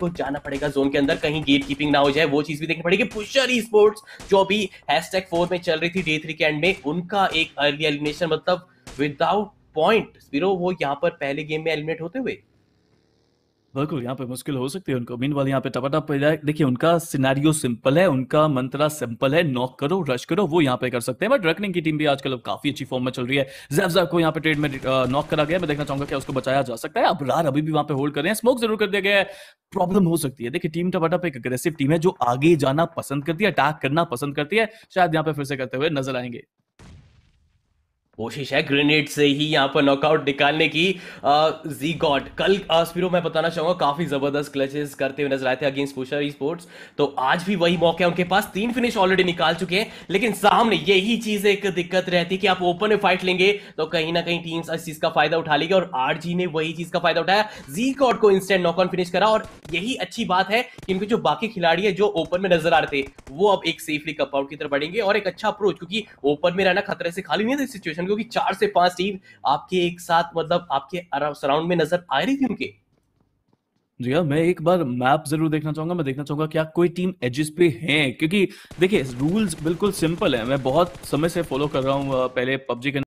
को तो जाना पड़ेगा जोन के अंदर कहीं गेट कीपिंग ना हो जाए वो चीज भी देखनी पड़ेगी पुशर ई स्पोर्ट्स जो अभी हैशटैग फोर में चल रही थी डे थ्री के एंड में उनका एक अर्ली एलिमिनेशन मतलब विदाउट पॉइंट वो यहाँ पर पहले गेम में एलिमिनेट होते हुए बिल्कुल यहाँ पे मुश्किल हो सकती है उनको मीन वाल यहाँ पे टपाटप पे जाए देखिए उनका सिनेरियो सिंपल है उनका मंत्रा सिंपल है नॉक करो रश करो वो यहाँ पे कर सकते हैं बट रकनिंग की टीम भी आजकल अब काफी अच्छी फॉर्म में चल रही है जैफ जैफ को यहाँ पे ट्रेड में नॉक करा गया मैं देखना चाहूंगा क्या उसको बचाया जा सकता है अब रार अभी भी वहां पे होल्ड कर रहे हैं स्मोक जरूर कर दिया गया है प्रॉब्लम हो सकती है देखिए टीम टपाटप एक अग्रेसिव टीम है जो आगे जाना पसंद करती है अटैक करना पसंद करती है शायद यहाँ पे फिर से करते हुए नजर आएंगे कोशिश है ग्रेनेड से ही यहाँ पर नॉकआउट निकालने की जी गॉड कल स्पीरो मैं बताना चाहूंगा काफी जबरदस्त क्लचेस करते हुए नजर आए थे अगेंस्ट पुशर स्पोर्ट्स तो आज भी वही मौके उनके पास तीन फिनिश ऑलरेडी निकाल चुके हैं लेकिन सामने यही चीज एक दिक्कत रहती है कि आप ओपन में फाइट लेंगे तो कहीं ना कहीं टीम्स इस चीज का फायदा उठा लेगी और आर ने वही चीज का फायदा उठाया जी गॉड को इंस्टेंट नॉक ऑन फिनिश करा और यही अच्छी बात है कि जो बाकी खिलाड़ी है जो ओपन में नजर आ रहे थे वो अब एक सेफली कपआउट की तरफ बढ़ेंगे और एक अच्छा अप्रोच क्योंकि ओपन में रहना खतरे से खाली नहीं था तो सिचुएशन क्योंकि चार से पांच टीम आपके एक साथ मतलब आपके सराउंड में नजर आ रही थी उनके जी हाँ मैं एक बार मैप जरूर देखना चाहूंगा मैं देखना चाहूंगा क्या कोई टीम एजिस पे है क्योंकि देखिए रूल्स बिल्कुल सिंपल है मैं बहुत समय से फॉलो कर रहा हूँ पहले पबजी के